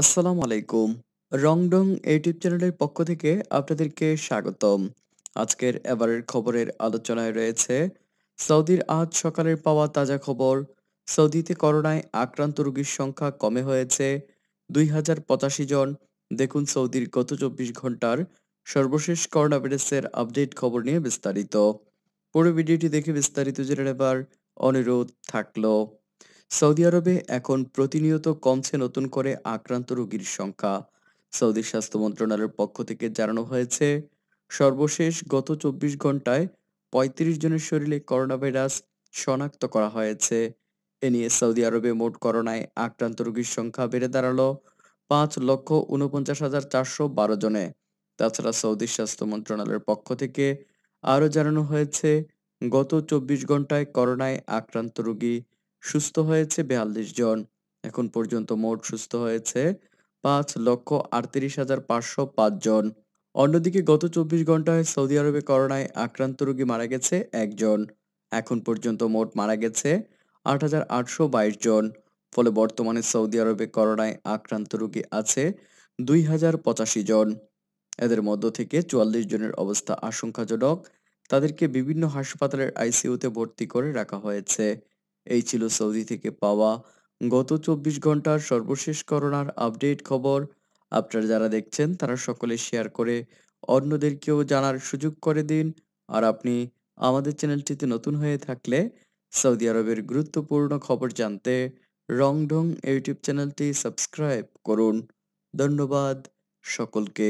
আসসালামু আলাইকুম রংডং ইউটিউব চ্যানেলের পক্ষ থেকে আপনাদেরকে স্বাগতম আজকের এবারের খবরের আলোচনায় রয়েছে সৌদির আজ সকালের পাওয়া তাজা খবর সৌদিতে করোনায় আক্রান্ত রোগীর সংখ্যা কমে হয়েছে দুই হাজার পঁচাশি জন দেখুন সৌদির গত চব্বিশ ঘন্টার সর্বশেষ করোনা ভাইরাসের আপডেট খবর নিয়ে বিস্তারিত পুরো ভিডিওটি দেখে বিস্তারিত জেনে নেবার অনুরোধ থাকলো সৌদি আরবে এখন প্রতিনিয়ত কমছে নতুন করে আক্রান্ত রোগীর সংখ্যা সৌদি স্বাস্থ্য মন্ত্রণালয়ের পক্ষ থেকে জানানো হয়েছে সর্বশেষ গত চব্বিশ ঘন্টায় পঁয়ত্রিশ জনের শরীরে করোনা ভাইরাস শনাক্ত করা হয়েছে এ নিয়ে সৌদি আরবে মোট করোনায় আক্রান্ত রোগীর সংখ্যা বেড়ে দাঁড়ালো পাঁচ লক্ষ উনপঞ্চাশ হাজার চারশো বারো জনে তাছাড়া সৌদি স্বাস্থ্য মন্ত্রণালয়ের পক্ষ থেকে আরও জানানো হয়েছে গত চব্বিশ ঘন্টায় করোনায় আক্রান্ত রোগী সুস্থ হয়েছে বেয়াল্লিশ জন এখন পর্যন্ত মোট সুস্থ হয়েছে পাঁচ লক্ষ আটত্রিশ হাজার পাঁচশো জন অন্যদিকে গত চব্বিশ ঘন্টায় সৌদি আরবে করোনায় আক্রান্ত রোগী মারা গেছে একজন এখন পর্যন্ত মোট মারা গেছে আট হাজার আটশো বাইশ জন ফলে বর্তমানে সৌদি আরবে করোনায় আক্রান্ত রোগী আছে দুই হাজার পঁচাশি জন এদের মধ্য থেকে চুয়াল্লিশ জনের অবস্থা আশঙ্কাজনক তাদেরকে বিভিন্ন হাসপাতালের আইসিইউতে ভর্তি করে রাখা হয়েছে এই ছিল সৌদি থেকে পাওয়া গত চব্বিশ ঘন্টার সর্বশেষ করোনার আপডেট খবর আপনারা যারা দেখছেন তারা সকলে শেয়ার করে অন্যদেরকেও জানার সুযোগ করে দিন আর আপনি আমাদের চ্যানেলটিতে নতুন হয়ে থাকলে সৌদি আরবের গুরুত্বপূর্ণ খবর জানতে রংঢং ইউটিউব চ্যানেলটি সাবস্ক্রাইব করুন ধন্যবাদ সকলকে